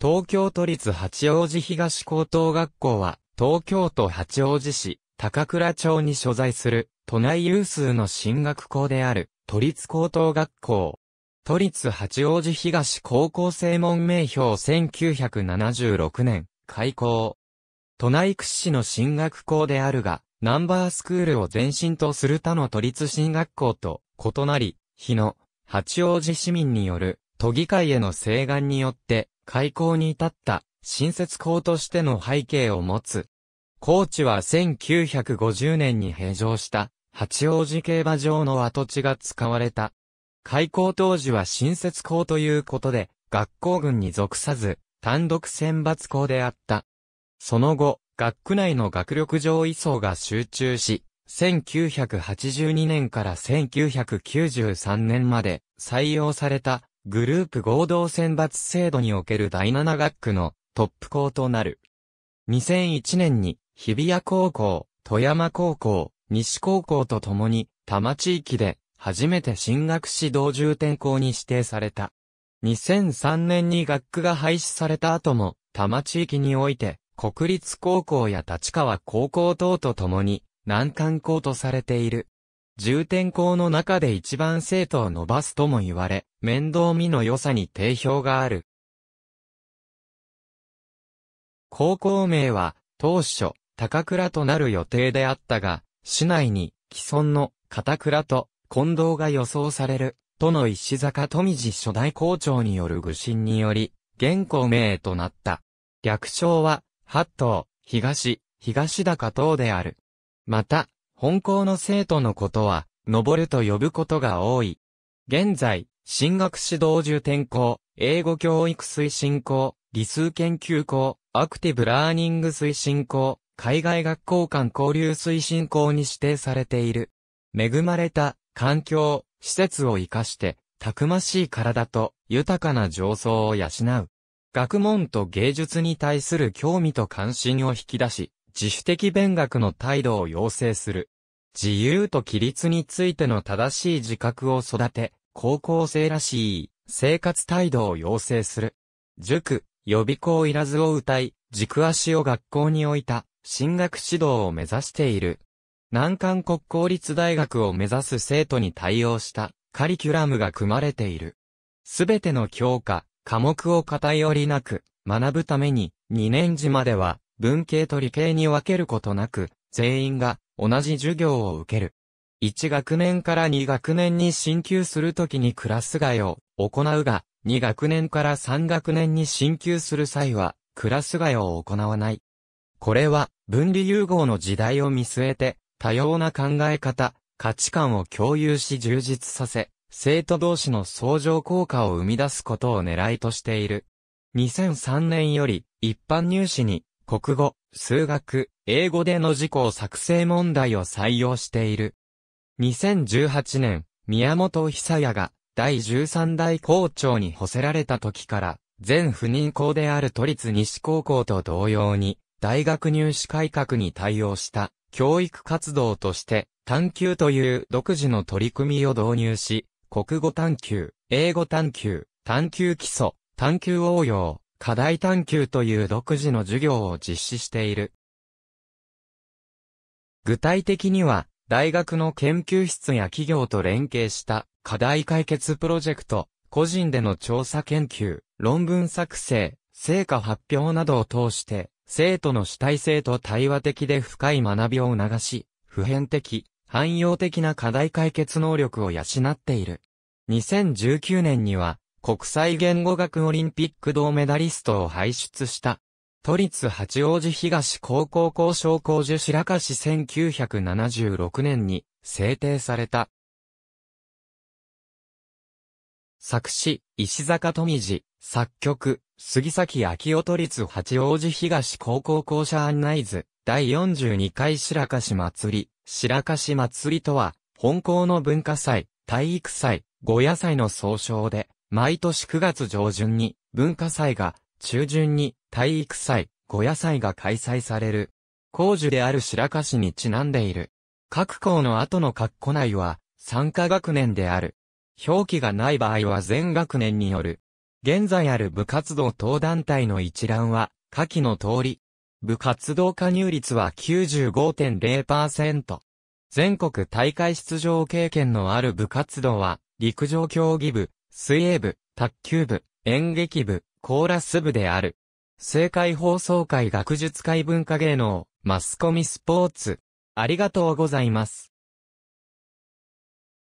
東京都立八王子東高等学校は、東京都八王子市、高倉町に所在する、都内有数の進学校である、都立高等学校。都立八王子東高校生門名標1976年、開校。都内屈指の進学校であるが、ナンバースクールを前身とする他の都立進学校と異なり、日の八王子市民による都議会への請願によって開校に至った新設校としての背景を持つ。高知は1950年に閉場した八王子競馬場の跡地が使われた。開校当時は新設校ということで、学校群に属さず、単独選抜校であった。その後、学区内の学力上位層が集中し、1982年から1993年まで採用されたグループ合同選抜制度における第7学区のトップ校となる。2001年に日比谷高校、富山高校、西高校とともに多摩地域で初めて進学指導重点校に指定された。2003年に学区が廃止された後も多摩地域において国立高校や立川高校等とともに難関校とされている。重点校の中で一番生徒を伸ばすとも言われ、面倒見の良さに定評がある。高校名は、当初、高倉となる予定であったが、市内に、既存の、片倉と、近藤が予想される、との石坂富士初代校長による愚心により、現校名となった。略称は、八頭、東、東高等である。また、本校の生徒のことは、登ると呼ぶことが多い。現在、進学指導受転校、英語教育推進校、理数研究校、アクティブラーニング推進校、海外学校間交流推進校に指定されている。恵まれた環境、施設を活かして、たくましい体と豊かな情操を養う。学問と芸術に対する興味と関心を引き出し、自主的勉学の態度を要請する。自由と規律についての正しい自覚を育て、高校生らしい生活態度を養成する。塾、予備校いらずを歌い、軸足を学校に置いた進学指導を目指している。難関国公立大学を目指す生徒に対応したカリキュラムが組まれている。すべての教科、科目を偏りなく学ぶために2年時までは文系と理系に分けることなく全員が同じ授業を受ける。1学年から2学年に進級するときにクラス替えを行うが、2学年から3学年に進級する際は、クラス替えを行わない。これは、分離融合の時代を見据えて、多様な考え方、価値観を共有し充実させ、生徒同士の相乗効果を生み出すことを狙いとしている。2003年より、一般入試に、国語、数学、英語での事項作成問題を採用している。2018年、宮本久也が第13代校長に補せられた時から、全不妊校である都立西高校と同様に、大学入試改革に対応した教育活動として、探求という独自の取り組みを導入し、国語探求、英語探求、探求基礎、探求応用、課題探求という独自の授業を実施している。具体的には、大学の研究室や企業と連携した課題解決プロジェクト、個人での調査研究、論文作成、成果発表などを通して、生徒の主体性と対話的で深い学びを促し、普遍的、汎用的な課題解決能力を養っている。2019年には、国際言語学オリンピック銅メダリストを輩出した都立八王子東高校校章校受白河市1976年に制定された。作詞、石坂富士、作曲、杉崎昭夫都立八王子東高校校舎案内図、第42回白河市祭り、白河市祭りとは、本校の文化祭、体育祭、五野祭の総称で、毎年9月上旬に、文化祭が中旬に体育祭、ご野祭が開催される。工事である白河市にちなんでいる。各校の後の括弧内は、参加学年である。表記がない場合は全学年による。現在ある部活動等団体の一覧は、下記の通り。部活動加入率は95.0%。全国大会出場経験のある部活動は、陸上競技部、水泳部、卓球部、演劇部、コーラス部である。政界放送会学術会文化芸能、マスコミスポーツ。ありがとうございます。